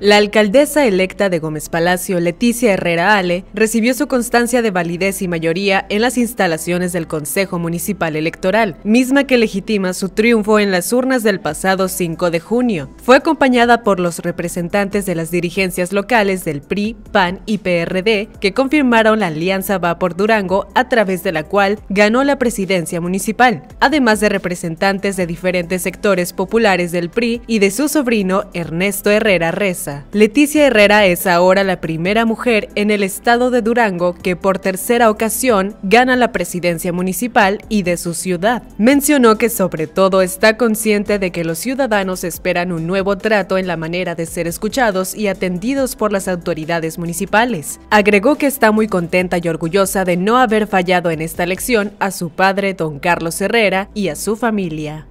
La alcaldesa electa de Gómez Palacio, Leticia Herrera Ale, recibió su constancia de validez y mayoría en las instalaciones del Consejo Municipal Electoral, misma que legitima su triunfo en las urnas del pasado 5 de junio. Fue acompañada por los representantes de las dirigencias locales del PRI, PAN y PRD, que confirmaron la alianza Va por Durango, a través de la cual ganó la presidencia municipal, además de representantes de diferentes sectores populares del PRI y de su sobrino Ernesto Herrera Reza. Leticia Herrera es ahora la primera mujer en el estado de Durango que por tercera ocasión gana la presidencia municipal y de su ciudad. Mencionó que sobre todo está consciente de que los ciudadanos esperan un nuevo trato en la manera de ser escuchados y atendidos por las autoridades municipales. Agregó que está muy contenta y orgullosa de no haber fallado en esta elección a su padre don Carlos Herrera y a su familia.